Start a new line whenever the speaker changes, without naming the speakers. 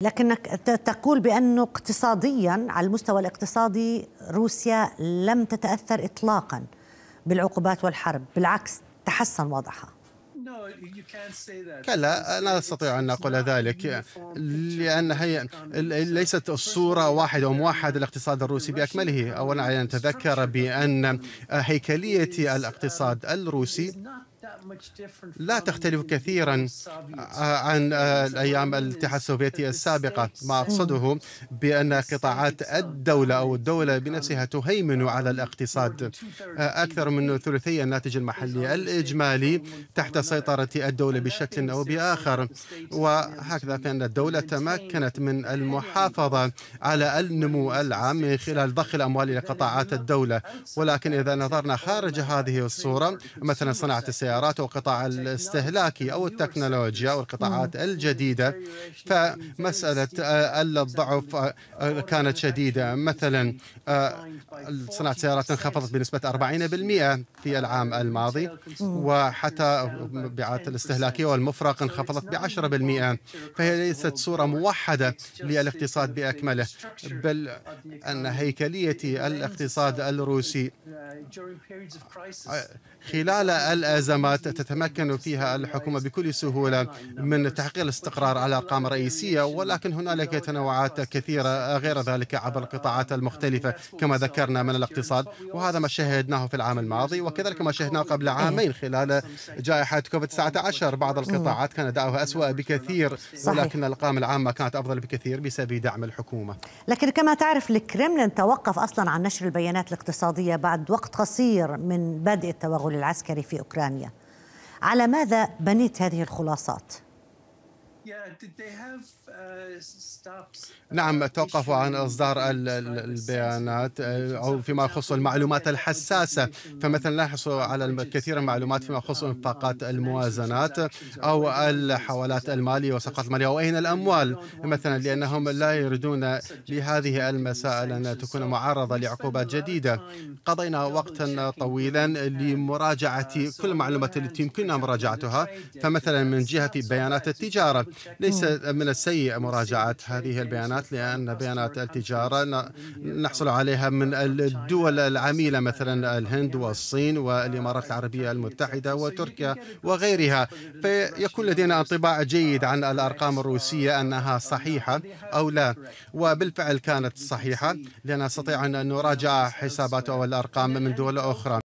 لكنك تقول بأنه اقتصاديا على المستوى الاقتصادي روسيا لم تتأثر إطلاقا بالعقوبات والحرب بالعكس تحسن وضعها
لا لا استطيع ان اقول ذلك لان هي ليست الصوره واحده وموحد الاقتصاد الروسي باكمله اولا ان نتذكر بان هيكليه الاقتصاد الروسي لا تختلف كثيرا آه، عن آه، الايام الاتحاد السوفيتي السابقه ما اقصده بان قطاعات الدوله او الدوله بنفسها تهيمن على الاقتصاد آه، اكثر من ثلثي الناتج المحلي الاجمالي تحت سيطره الدوله بشكل او باخر وهكذا فان الدوله تمكنت من المحافظه على النمو العام من خلال ضخ الاموال الى قطاعات الدوله ولكن اذا نظرنا خارج هذه الصوره مثلا صناعه السيارات السيارات والقطاع الاستهلاكي أو التكنولوجيا والقطاعات الجديدة فمسألة آه، الضعف آه، كانت شديدة مثلا آه، صناعة السيارات انخفضت بنسبة 40% في العام الماضي وحتى مبيعات الاستهلاكية والمفرق انخفضت ب 10% فهي ليست صورة موحدة للاقتصاد بأكمله بل أن هيكلية الاقتصاد الروسي خلال الأزمات منظومة تتمكن فيها الحكومة بكل سهولة من تحقيق الاستقرار على أرقام رئيسية ولكن هنالك تنوعات كثيرة غير ذلك عبر القطاعات المختلفة كما ذكرنا من الاقتصاد وهذا ما شاهدناه في العام الماضي وكذلك ما شاهدناه قبل عامين خلال جائحة كوفيد 19 بعض القطاعات كان دعوها أسوأ بكثير ولكن الأرقام العامة كانت أفضل بكثير بسبب دعم الحكومة
لكن كما تعرف الكرملين توقف أصلا عن نشر البيانات الاقتصادية بعد وقت قصير من بدء التوغل العسكري في أوكرانيا على ماذا بنيت هذه الخلاصات؟ Uh,
uh, نعم توقفوا عن إصدار البيانات أو فيما يخص المعلومات الحساسة فمثلا نحصل على الكثير من المعلومات فيما يخص um, انفاقات um, الموازنات أو الحوالات المالية وسقط المالية وأين الأموال مثلا لأنهم لا يريدون لهذه المسائل أن تكون معرضة لعقوبات جديدة قضينا وقتا طويلا لمراجعة uh, كل المعلومات التي يمكننا مراجعتها فمثلا من جهة بيانات التجارة ليس من السيء مراجعة هذه البيانات لأن بيانات التجارة نحصل عليها من الدول العميلة مثلا الهند والصين والإمارات العربية المتحدة وتركيا وغيرها فيكون لدينا انطباع جيد عن الأرقام الروسية أنها صحيحة أو لا وبالفعل كانت صحيحة لأن نستطيع أن نراجع حسابات أو الأرقام من دول أخرى